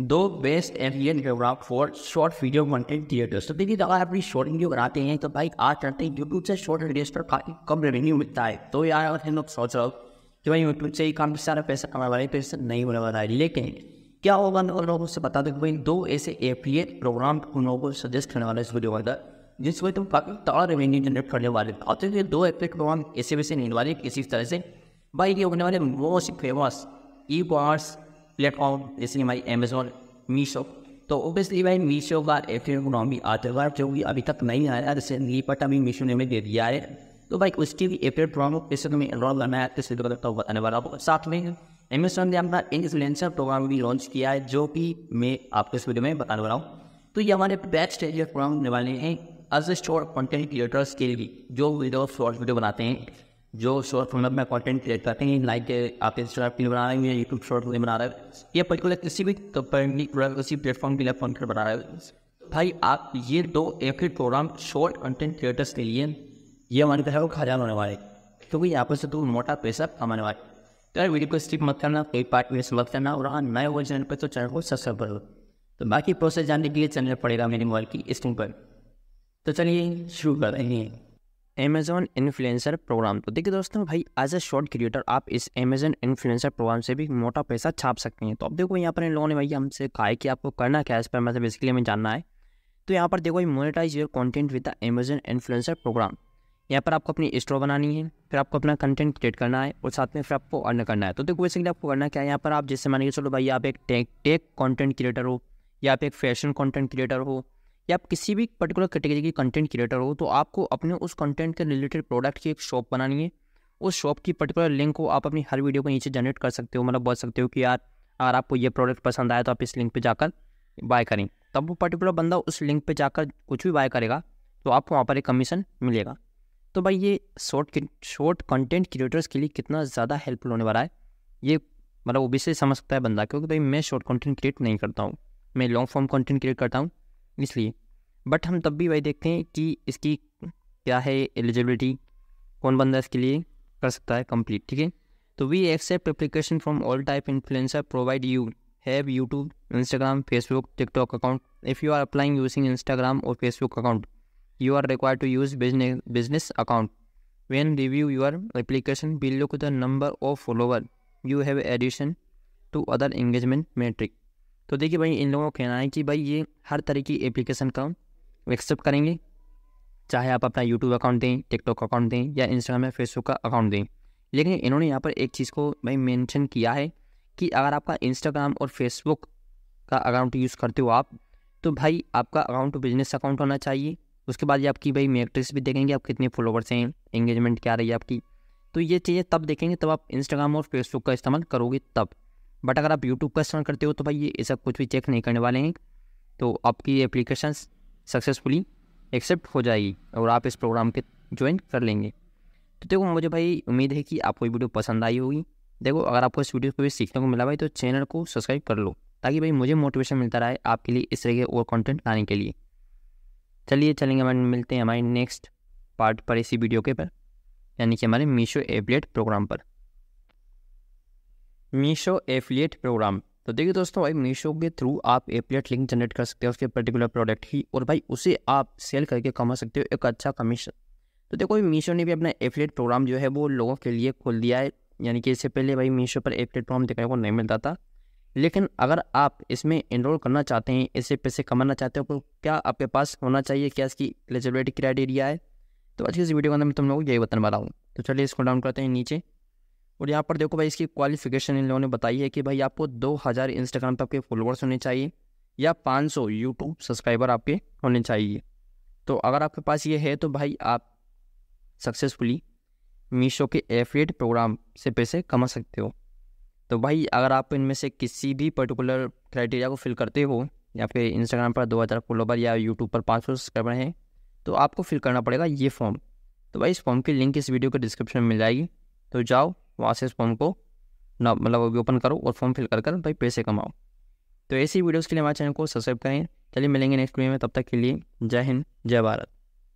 दो बेस्ट एवियन ग्राफ for short video content theatres तो देखिए अगर आप अपनी शॉर्ट वीडियो बनाते हैं तो भाई आज करते हैं यूट्यूब से शॉर्ट वीडियोस पर काफ़ी कम रेवेन्यू मिलता है तो यार अगर हम लोग सोच रहे कि भाई यूट्यूब से ही काम सारा पैसा कमा वाला है पैसा तो नहीं बने वाला है लेकिन क्या होगा उन लोगों से बता दें भाई दो ऐसे एफिलिएट प्रोग्राम उन लोगों को सजेस्ट करने वाले इस वीडियो के अंदर जिसमें तुम काफ़ी तड़ा रेवेन्यू जनरेट करने वाले आते तो दो एफ प्रोग्राम ऐसे वैसे नहीं वाले किसी तरह से भाई ये होने वाले most famous e commerce platform जैसे हमारी अमेजोन मीशो तो ओबियसली भाई मीशो का एफिलिएट इकोनॉमी आता है जो कि अभी तक नहीं आया नहीं बट अभी मीशो ने हमें दे दिया है तो भाई उसकी भी एफिलिएट प्रोग्राम इससे तुम्हें इनरोल करना है इससे तो बताने वाला होगा साथ में अमेजोन ने अपना इन्फ्लुएंसर प्रोग्राम भी लॉन्च किया है जो कि मैं आपको इस वीडियो में बताने वाला हूँ तो ये हमारे बेस्ट एरियर प्रोग्राम होने वाले हैं एज स्टोर कंटेंट क्रिएटर्स के लिए जो वीडियो शॉर्ट वीडियो बनाते हैं जो शॉर्ट फिल्म में कॉन्टेंट क्रिएट करते हैं लाइक आप इंस्टाग्राम फिल्म बना रहे हैं या यूट्यूब शॉर्ट फिल्म बना रहे हैं या पर्टिकुलर किसी भी कंपनी किसी प्लेटफॉर्म के लिए फोन बना रहे हैं भाई आप ये दो एक ही प्रोग्राम शॉर्ट कंटेंट क्रिएटर्स के लिए ये हमारे तरह खजान होने वाले क्योंकि यहाँ पर से तो मोटा पैसा कमाने वाले तो यार वीडियो को स्टिप मत करना कोई पार्ट में मत करना और हाँ नए वर्जन चैनल पर तो चैनल को सब्सक्राइब करो तो बाकी प्रोसेस जानने के लिए चैनल पड़ेगा मेरे मोबाइल की स्क्रीन पर तो चलिए शुरू कर रहे हैं अमेजोन इन्फ्लुएंसर प्रोग्राम तो देखिए दोस्तों भाई एज ए शॉर्ट क्रिएटर आप इस अमेजोन इन्फ्लुएंसर प्रोग्राम से भी मोटा पैसा छाप सकते हैं तो अब देखो यहाँ पर इन लोगों ने भाई हमसे कहा है कि आपको करना क्या है इस पर मतलब इसके लिए हमें जानना है तो यहाँ पर देखो monetise your content with the Amazon influencer program यहाँ पर आपको अपनी स्टोर बनानी है फिर आपको अपना कंटेंट क्रिएट करना है और साथ में फिर आपको अर्न करना है तो देखो बेसिकली आपको करना क्या है यहाँ पर आप जैसे मानिए चलो भाई आप एक टेक टेक कॉन्टेंट क्रिएटर हो या आप एक फैशन कॉन्टेंट क्रिएटर हो या आप किसी भी पर्टिकुलर कैटेगरी के कंटेंट क्रिएटर हो तो आपको अपने उस कंटेंट के रिलेटेड प्रोडक्ट की एक शॉप बनानी है उस शॉप की पर्टिकुलर लिंक को आप अपनी हर वीडियो के नीचे जनरेट कर सकते हो मतलब बोल सकते हो कि यार अगर आपको ये प्रोडक्ट पसंद आया तो आप इस लिंक पर जाकर बाय करें तब वो पर्टिकुलर बंदा उस लिंक पर जाकर कुछ भी बाय करेगा तो आपको वहाँ पर एक कमीशन मिलेगा तो भाई ये शॉर्ट शॉर्ट कंटेंट क्रिएटर्स के लिए कितना ज़्यादा हेल्पफुल होने वाला है ये मतलब वो से समझ सकता है बंदा क्योंकि भाई मैं शॉर्ट कंटेंट क्रिएट नहीं करता हूँ मैं लॉन्ग फॉर्म कंटेंट क्रिएट करता हूँ इसलिए बट हम तब भी वही देखते हैं कि इसकी क्या है एलिजिबिलिटी कौन बंदा इसके लिए कर सकता है कंप्लीट ठीक है तो we accept application from all type influencer provide you have YouTube Instagram Facebook TikTok account if you are applying using Instagram और Facebook account you are require to use business account when review your application below the number of follower you have addition to other engagement metric तो देखिए भाई इन लोगों का कहना है कि भाई ये हर तरह की एप्लीकेशन का एक्सेप्ट करेंगे चाहे आप अपना यूट्यूब अकाउंट दें टिकटॉक अकाउंट दें या इंस्टाग्राम या फेसबुक का अकाउंट दें लेकिन इन्होंने यहाँ पर एक चीज़ को भाई मेंशन किया है कि अगर आपका इंस्टाग्राम और फेसबुक का अकाउंट यूज़ करते हो आप तो भाई आपका अकाउंट बिजनेस अकाउंट होना चाहिए उसके बाद ये आपकी भाई मेट्रिक्स भी देखेंगे आप कितने फॉलोवर्स हैं एंगेजमेंट क्या रही है आपकी तो ये चीज़ें तब देखेंगे तब आप इंस्टाग्राम और फेसबुक का इस्तेमाल करोगे तब बट अगर आप यूट्यूब का इस्तेमाल करते हो तो भाई ये सब कुछ भी चेक नहीं करने वाले हैं तो आपकी एप्लीकेशन सक्सेसफुली एक्सेप्ट हो जाएगी और आप इस प्रोग्राम के ज्वाइन कर लेंगे तो देखो मुझे भाई उम्मीद है कि आपको वीडियो पसंद आई होगी देखो अगर आपको इस वीडियो को भी सीखने को मिला भाई तो चैनल को सब्सक्राइब कर लो ताकि भाई मुझे मोटिवेशन मिलता रहे आपके लिए इस तरह के और कंटेंट लाने के लिए चलिए चलेंगे हमारे मिलते हैं हमारे नेक्स्ट पार्ट पर इसी वीडियो के पर यानी कि हमारे मीशो एबलेट प्रोग्राम पर मीशो एफिलिएट प्रोग्राम तो देखिए दोस्तों भाई मीशो के थ्रू आप एफिलिएट लिंक जनरेट कर सकते हो उसके पर्टिकुलर प्रोडक्ट की और भाई उसे आप सेल करके कमा सकते हो एक अच्छा कमीशन तो देखो भाई मीशो ने भी अपना एफिलिएट प्रोग्राम जो है वो लोगों के लिए खोल दिया है यानी कि इससे पहले भाई मीशो पर एफिलिएट प्रोग्राम देखने को नहीं मिलता था लेकिन अगर आप इसमें इनरोल करना चाहते हैं इससे पैसे कमाना चाहते हो तो क्या आपके पास होना चाहिए क्या इसकी एलिजिबिलिटी क्राइटेरिया है तो अच्छी इस वीडियो के अंदर मैं तुम लोगों को यही बताने वाला हूँ तो चलिए इसको डाउन करते हैं नीचे और यहाँ पर देखो भाई इसकी क्वालिफिकेशन इन लोगों ने बताई है कि भाई आपको 2000 इंस्टाग्राम पर आपके फॉलोअर्स होने चाहिए या 500 यूट्यूब सब्सक्राइबर आपके होने चाहिए तो अगर आपके पास ये है तो भाई आप सक्सेसफुली मीशो के एफिलेट प्रोग्राम से पैसे कमा सकते हो तो भाई अगर आप इनमें से किसी भी पर्टिकुलर क्राइटेरिया को फिल करते हो या फिर इंस्टाग्राम पर दो हज़ार फॉलोवर या यूट्यूब पर सौ सब्सक्राइबर हैं तो आपको फिल करना पड़ेगा ये फॉर्म तो भाई इस फॉर्म की लिंक इस वीडियो के डिस्क्रिप्शन में मिल जाएगी तो जाओ वहाँ से इस फॉर्म को ना मतलब ओपन करो और फॉर्म फिल कर कर भाई पैसे कमाओ तो ऐसी वीडियोज़ के लिए हमारे चैनल को सब्सक्राइब करें चलिए मिलेंगे नेक्स्ट वीडियो में तब तक के लिए जय हिंद जय भारत